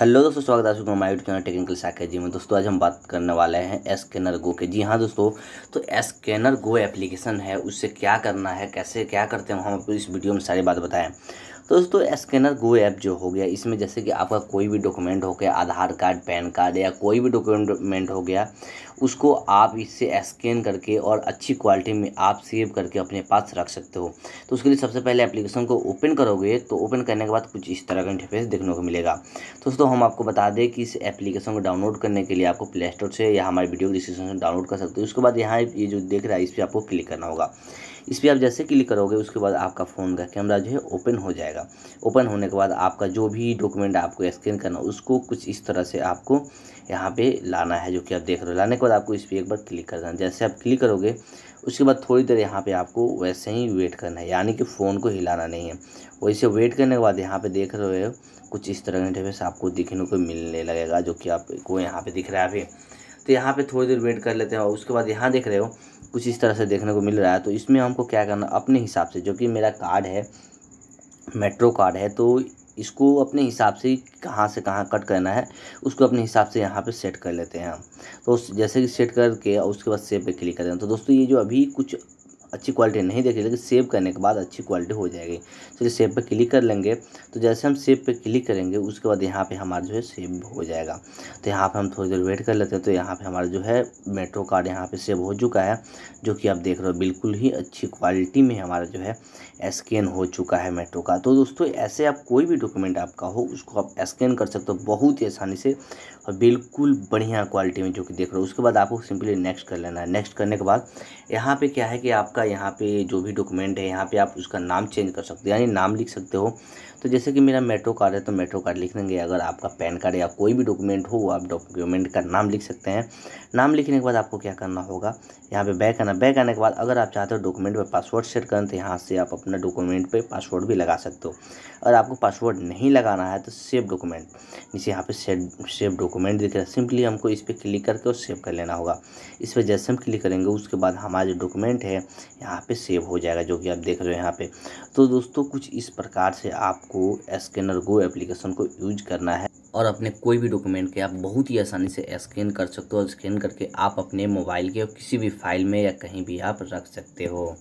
hello दोस्तों स्वागत है आपका माइट चैनल टेक्निकल साखे जी में दोस्तों आज हम बात करने वाले हैं स्कैनर गो के जी हाँ दोस्तों तो स्कैनर गो एप्लीकेशन है उससे क्या करना है कैसे क्या करते हैं हम आपको इस वीडियो में सारी बात बताएं तो दोस्तों स्कैनर गो ऐप जो हो गया इसमें जैसे कि आपका कोई भी डॉक्यूमेंट हो गया आधार कार्ड पैन कार्ड या कोई भी डॉक्यूमेंट हो गया उसको आप इससे स्कैन करके और अच्छी क्वालिटी में आप सेव करके अपने पास रख सकते हो तो उसके लिए सबसे पहले एप्लीकेशन को ओपन करोगे तो ओपन करने के बाद कुछ इस तरह का इंटरफेस देखने को मिलेगा दोस्तों हम आपको बता दें कि इस एप्लीकेशन को डाउनलोड करने के लिए आपको प्ले स्टोर से या हमारे वीडियो डिस्क्रिप्शन से डाउनलोड कर सकते हो उसके बाद यहाँ ये जो देख रहा है इस पर आपको क्लिक करना होगा इस पर आप जैसे क्लिक करोगे उसके बाद आपका फ़ोन का कैमरा जो है ओपन हो जाएगा ओपन होने के बाद आपका जो भी डॉक्यूमेंट आपको स्कैन करना उसको कुछ इस तरह से आपको यहाँ पे लाना है जो कि आप देख रहे हो लाने के बाद आपको इस पर एक बार क्लिक करना है जैसे आप क्लिक करोगे उसके बाद थोड़ी देर यहाँ पे आपको वैसे ही वेट करना है यानी कि फ़ोन को हिलाना नहीं है वैसे वेट करने के बाद यहाँ पे देख रहे हो कुछ इस तरह का इंटरफेस आपको दिखने को मिलने लगेगा जो कि आपको यहाँ पे दिख रहा है अभी तो यहाँ पे थोड़ी देर वेट कर लेते हैं और उसके बाद यहाँ देख रहे हो कुछ इस तरह से देखने को मिल रहा है तो इसमें हमको क्या करना अपने हिसाब से जो कि मेरा कार्ड है मेट्रो कार्ड है तो इसको अपने हिसाब से कहाँ से कहाँ कट करना है उसको अपने हिसाब से यहाँ पे सेट कर लेते हैं हम तो जैसे कि सेट करके और उसके बाद सेव पे क्लिक करते हैं तो दोस्तों ये जो अभी कुछ अच्छी क्वालिटी नहीं देख रही लेकिन सेव करने के बाद अच्छी क्वालिटी हो जाएगी चलिए सेव पर क्लिक कर लेंगे तो जैसे हम सेव पर क्लिक करेंगे उसके बाद यहाँ पे हमारा जो है सेव हो जाएगा तो यहाँ पे हम थोड़ी देर वेट कर लेते हैं तो यहाँ पे हमारा जो है मेट्रो कार्ड यहाँ पे सेव हो चुका है जो कि आप देख रहे हो बिल्कुल ही अच्छी क्वालिटी में हमारा जो है स्कैन हो चुका है मेट्रो का तो दोस्तों ऐसे आप कोई भी डॉक्यूमेंट आपका हो उसको आप स्कैन कर सकते हो बहुत ही आसानी से और बिल्कुल बढ़िया क्वालिटी में जो कि देख रहे हो उसके बाद आपको सिंपली नेक्स्ट कर लेना है नेक्स्ट करने के बाद यहाँ पर क्या है कि आपका आपका यहाँ पे जो भी डॉक्यूमेंट है यहाँ पे आप उसका नाम चेंज कर सकते हो यानी नाम लिख सकते हो तो जैसे कि मेरा मेट्रो कार्ड है तो मेट्रो कार्ड लिख देंगे अगर आपका पैन कार्ड या कोई भी डॉक्यूमेंट हो आप डॉक्यूमेंट का नाम लिख सकते हैं नाम लिखने के बाद आपको क्या करना होगा यहाँ पे बैक आना बैक आने के बाद अगर आप चाहते हो डॉक्यूमेंट पर पासवर्ड सेट करें तो यहाँ से आप अपना डॉक्यूमेंट पर पासवर्ड भी लगा सकते हो अगर आपको पासवर्ड नहीं लगाना है तो सेव डॉक्यूमेंट जिसे यहाँ पर सेव सेव डॉक्यूमेंट दिख रहा सिंपली हमको इस पर क्लिक करके और सेव कर लेना होगा इस पर जैसे हम क्लिक करेंगे उसके बाद हमारा जो डॉक्यूमेंट है यहाँ पे सेव हो जाएगा जो कि आप देख रहे हो यहाँ पे तो दोस्तों कुछ इस प्रकार से आपको स्कैनर गो एप्लीकेशन को यूज करना है और अपने कोई भी डॉक्यूमेंट के आप बहुत ही आसानी से स्कैन कर सकते हो और स्कैन करके आप अपने मोबाइल के किसी भी फाइल में या कहीं भी आप रख सकते हो